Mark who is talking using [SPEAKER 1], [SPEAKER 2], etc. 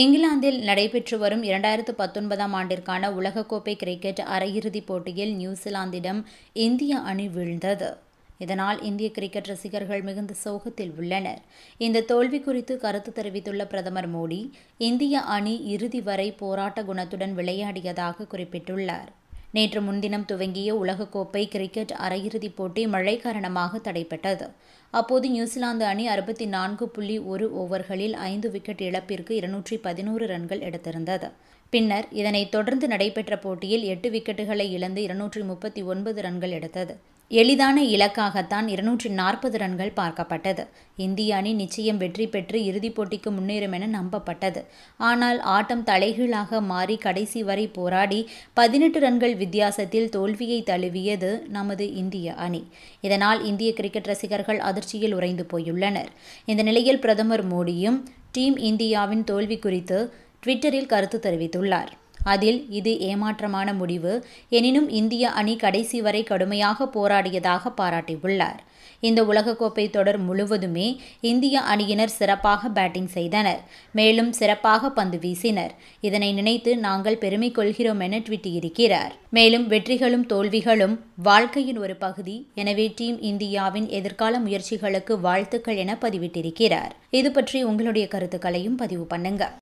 [SPEAKER 1] இங்கிலாந்தில் நடைபெற்று வரும் இரண்டாயிரத்து பத்தொன்பதாம் ஆண்டிற்கான உலகக்கோப்பை கிரிக்கெட் அரையிறுதிப் போட்டியில் நியூசிலாந்திடம் இந்திய அணி வீழ்ந்தது இதனால் இந்திய கிரிக்கெட் ரசிகர்கள் மிகுந்த சோகத்தில் உள்ளனர் இந்த தோல்வி குறித்து கருத்து தெரிவித்துள்ள பிரதமர் மோடி இந்திய அணி இறுதி வரை போராட்ட குணத்துடன் விளையாடியதாக குறிப்பிட்டுள்ளார் நேற்று முன்தினம் துவங்கிய உலகக்கோப்பை கிரிக்கெட் அரையிறுதிப் போட்டி மழை காரணமாக தடைப்பட்டது அப்போது நியூசிலாந்து அணி அறுபத்தி நான்கு புள்ளி ஒரு ஓவர்களில் ஐந்து விக்கெட் இழப்பிற்கு இருநூற்றி பதினோரு ரன்கள் எடுத்திருந்தது பின்னர் இதனைத் தொடர்ந்து நடைபெற்ற போட்டியில் எட்டு விக்கெட்டுகளை இழந்து இருநூற்றி முப்பத்தி ஒன்பது ரன்கள் எடுத்தது எளிதான இலக்காகத்தான் இருநூற்றி நாற்பது ரன்கள் பார்க்கப்பட்டது இந்திய அணி நிச்சயம் வெற்றி பெற்று இறுதிப் போட்டிக்கு முன்னேறும் என நம்பப்பட்டது ஆனால் ஆட்டம் தலைகீழாக மாறி கடைசி வரை போராடி பதினெட்டு ரன்கள் வித்தியாசத்தில் தோல்வியை தழுவியது நமது இந்திய அணி இதனால் இந்திய கிரிக்கெட் ரசிகர்கள் அதிர்ச்சியில் உறைந்து போயுள்ளனர் இந்த நிலையில் பிரதமர் மோடியும் டீம் இந்தியாவின் தோல்வி குறித்து ட்விட்டரில் கருத்து தெரிவித்துள்ளார் அதில் இது ஏமாற்றமான முடிவு எனினும் இந்திய அணி கடைசி வரை கடுமையாக போராடியதாக பாராட்டியுள்ளார் இந்த உலகக்கோப்பை தொடர் முழுவதுமே இந்திய அணியினர் சிறப்பாக பேட்டிங் செய்தனர் மேலும் சிறப்பாக பந்து வீசினர் இதனை நினைத்து நாங்கள் பெருமை கொள்கிறோம் என ட்விட்டியிருக்கிறார் மேலும் வெற்றிகளும் தோல்விகளும் வாழ்க்கையின் ஒரு பகுதி எனவே டீம் இந்தியாவின் எதிர்கால முயற்சிகளுக்கு வாழ்த்துக்கள் என பதிவிட்டிருக்கிறார் இது பற்றி உங்களுடைய கருத்துக்களையும் பதிவு பண்ணுங்கள்